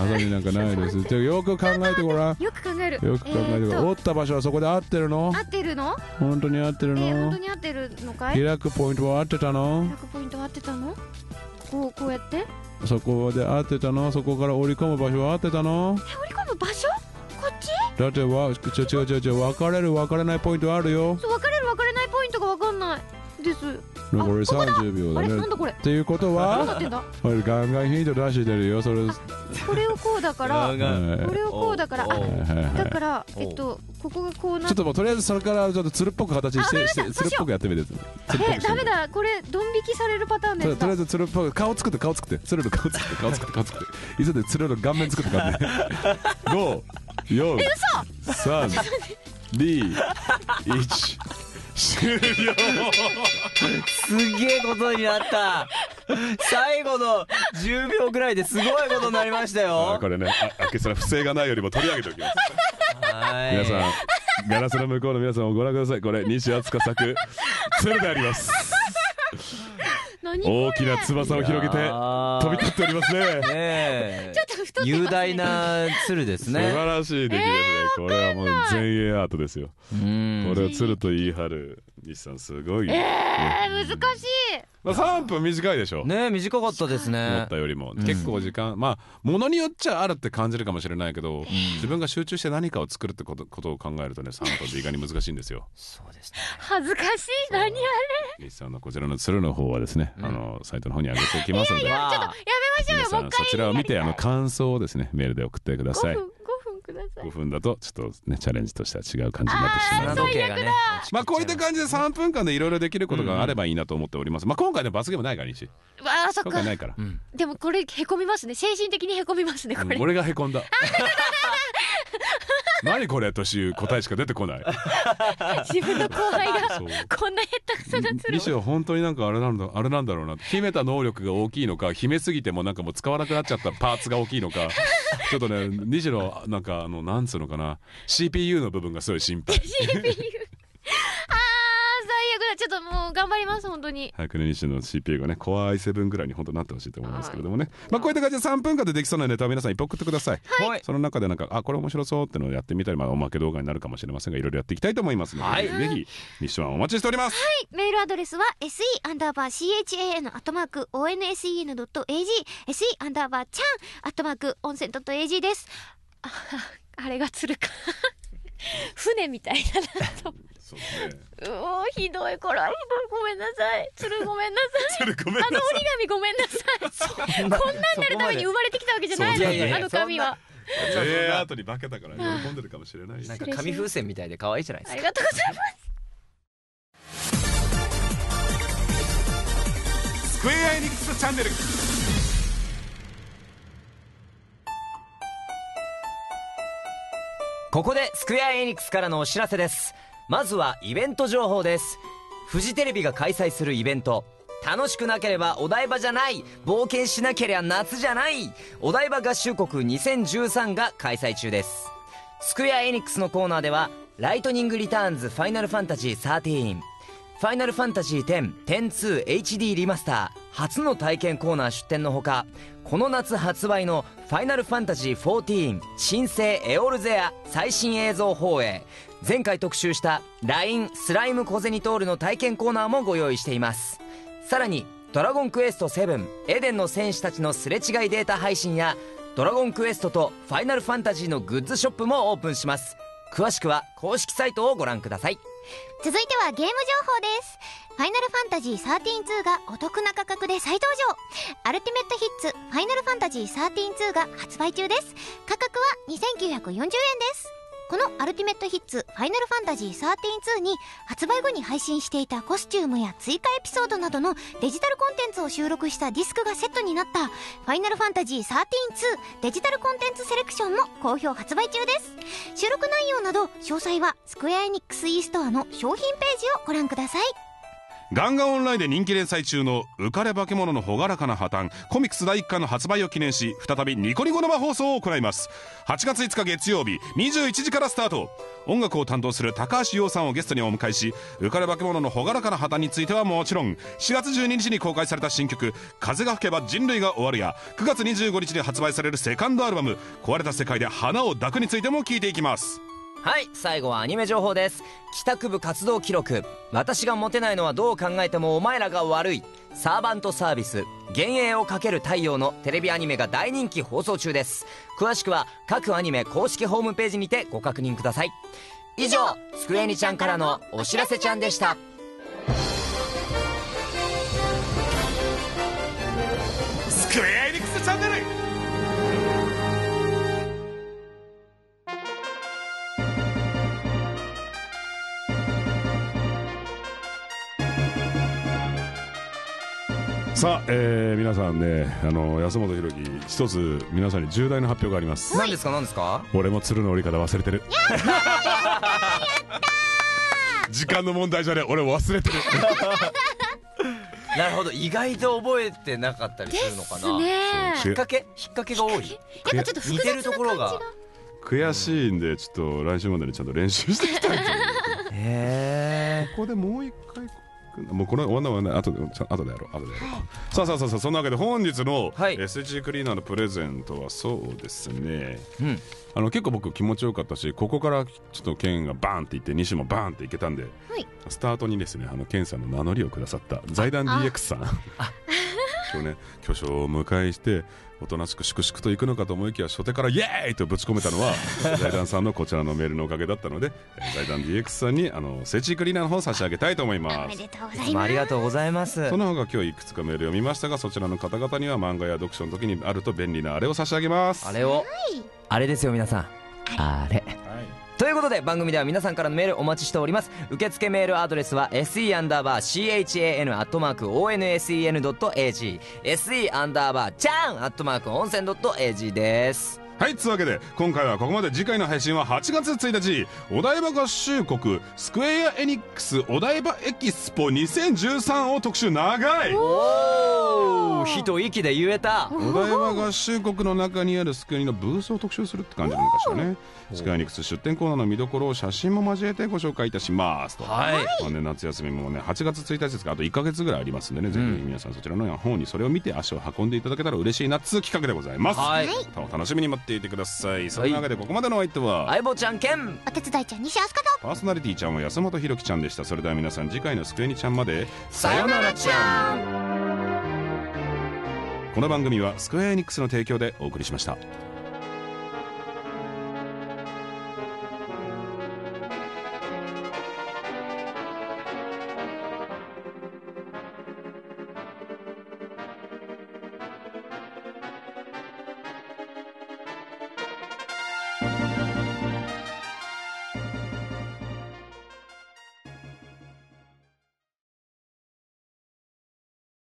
ハサミなんかないですでよく考えてごらんよく考えるよく考えてごらん、折った場所はそこで合ってるの合ってるの本当に合ってるの、えー、本当に合ってるのかい開くポイントは合ってたの開くポイントは合ってたのこうこうやってそこで合ってたのそこから折り込む場所は合ってたのえ折り込む場所こっちだってわちょちょちょちょ分かれる分かれないポイントあるよそう分かれる分かれないポイントが分かんないです残り30秒だねなんだこれっていうことはこれガンガンヒント出してるよそれこれをこうだからこれをこうだからだからえっとここがこうなちょっともうとりあえずそれからちょっとつるっぽく形してしてつるっぽくやってみてえダメだこれドン引きされるパターンですとりあえずつるっぽく顔作って顔作ってつるる顔作って顔作って顔作っていいでつるる顔面作って顔面5 4 3 2 1終了すげえことになった最後の10秒ぐらいですごいことになりましたよこれねあけそら不正がないよりも取り上げておきます皆さんガラスの向こうの皆さんもご覧くださいこれ西敦香作鶴であります大きな翼を広げて飛び立っておりますね。ちょっと太って雄大な鶴ですね。素晴らしい出来ですね。これはもう前衛アートですよ。これは鶴と言い張る西さんすごいええ難しいまあ3分短いでしょね短かったですね思ったよりも結構時間まあものによっちゃあるって感じるかもしれないけど自分が集中して何かを作るってことことを考えるとね3分って意外に難しいんですよそうですね恥ずかしい何あれ西さんのこちらの鶴の方はですねあのサイトの方に上げておきますのでちょっとやめましょうよもう一回そちらを見てあの感想をですねメールで送ってくださいください5分だとちょっとねチャレンジとしては違う感じになってしまうので、だまあこういった感じで3分間でいろいろできることがあればいいなと思っております、まあ今回ね罰ゲームないから西あそっかないから、うん、でもこれへこみますね精神的にへこみますねこれ、うん、俺がへこんだ 何これ年う答えしか出てこない自分の後輩が こんなへったくそなつる西は本当になんかあれなんだあれなんだろうな秘めた能力が大きいのか秘めすぎてもなんかもう使わなくなっちゃったパーツが大きいのかちょっとね西野なんかあのなんつうのかな CPU の部分がすごい心配 CPU あ最悪だちょっともう頑張ります本当に早くね西の CPU がね怖い i7 ぐらいに本当になってほしいと思いますけれどもねまあこういった感じで3分間でできそうなネタを皆さんいっぱい送ってください、はい、その中でなんかあこれ面白そうってのをやってみたり、まあ、おまけ動画になるかもしれませんがいろいろやっていきたいと思いますので、はい、ぜひ西島お待ちしておりますはいメールアドレスは se アンダーバー chan アットマーク onsen.ag se アンダーバーちゃんアットマーク温泉 .ag ですああれが鶴か船みたいだなとそうねうおひどいこれはごめんなさい鶴ごめんなさい なさいあの折り紙ごめんなさいこんなになるために生まれてきたわけじゃないのよ。あの紙は。えー、に化けたから喜んでるかもしれないなんか紙風船みたいで可愛いじゃないですかありがとうございますスクエアエニックスチャンネルここでスクエアエニックスからのお知らせです。まずはイベント情報です。フジテレビが開催するイベント。楽しくなければお台場じゃない冒険しなければ夏じゃないお台場合衆国2013が開催中です。スクエアエニックスのコーナーでは、ライトニングリターンズファイナルファンタジー13ファイナルファンタジー 10.10.2HD リマスター初の体験コーナー出展のほか、この夏発売のファイナルファンタジー14新生エオルゼア最新映像放映、前回特集した LINE スライム小銭トールの体験コーナーもご用意しています。さらに、ドラゴンクエスト7エデンの戦士たちのすれ違いデータ配信や、ドラゴンクエストとファイナルファンタジーのグッズショップもオープンします。詳しくは公式サイトをご覧ください。続いてはゲーム情報です。ファイナルファンタジー132がお得な価格で再登場アルティメットヒッツファイナルファンタジー132が発売中です。価格は2940円です。このアルティメットヒッツ、ファイナルファンタジー132に発売後に配信していたコスチュームや追加エピソードなどのデジタルコンテンツを収録したディスクがセットになったファイナルファンタジー132デジタルコンテンツセレクションも好評発売中です。収録内容など詳細はスクエアエニックス e ストアの商品ページをご覧ください。ガンガンオンラインで人気連載中の浮かれ化け物の朗らかな破綻コミックス第1巻の発売を記念し再びニコニコ生放送を行います8月5日月曜日21時からスタート音楽を担当する高橋洋さんをゲストにお迎えし浮かれ化け物の朗らかな破綻についてはもちろん4月12日に公開された新曲「風が吹けば人類が終わるや」9月25日に発売されるセカンドアルバム「壊れた世界で花を抱く」についても聞いていきますはい、最後はアニメ情報です。帰宅部活動記録。私がモテないのはどう考えてもお前らが悪い。サーバントサービス、幻影をかける太陽のテレビアニメが大人気放送中です。詳しくは各アニメ公式ホームページにてご確認ください。以上、スクエニちゃんからのお知らせちゃんでした。さあ、えー、皆さんね、あの安本弘樹、一つ皆さんに重大な発表があります。何ですか、何ですか。俺も鶴の折り方忘れてる。時間の問題じゃね、俺忘れてる。なるほど意外と覚えてなかったりするのかな、ね、引っ掛け引っ掛けが多いやっぱちょっと似てるところが悔しいんでちょっと来週までにちゃんと練習していきたいといここでもう一回もうこれ終わんない終わんない後で後でやろう後でやろう、さあさあさあさあそんなわけで本日の SG クリーナーのプレゼントはそうですね、うん、あの結構僕気持ちよかったしここからちょっと剣がバーンっていって西もバーンっていけたんで、はい、スタートにですねあの剣さんの名乗りをくださった財団 DX さん 今日ね巨匠を迎えしておとなしく粛々といくのかと思いきや初手からイエーイとぶち込めたのは 財団さんのこちらのメールのおかげだったので財団 DX さんにあのセチクリーナーの方を差し上げたいと思いますありがとうございますそのが今日いくつかメール読みましたがそちらの方々には漫画や読書の時にあると便利なあれを差し上げますあれを、あれですよ皆さんあれということで番組では皆さんからのメールお待ちしております受付メールアドレスは se_chan_onsen.ag se_chan_onsen.ag ですはいつうわけで今回はここまで次回の配信は8月1日お台場合衆国スクエア・エニックスお台場エキスポ2013を特集長いおお一息で言えたお台場合衆国の中にあるスクエニのブースを特集するって感じなのかしらねスクエア・エニックス出展コーナーの見どころを写真も交えてご紹介いたしますとはい、まあね、夏休みもね8月1日ですからあと1か月ぐらいありますんでね、ぜひ皆さんそちらの方にそれを見て足を運んでいただけたら嬉しいなつう企画でございます、はい、楽しみに待ってっていてくださいそんなわけでここまでのお相手は相棒ちゃん兼お手伝いちゃん西飛鳥とパーソナリティちゃんは安本ひろきちゃんでしたそれでは皆さん次回の「スクエニちゃん」までさよならちゃんこの番組はスクエアエニックスの提供でお送りしました。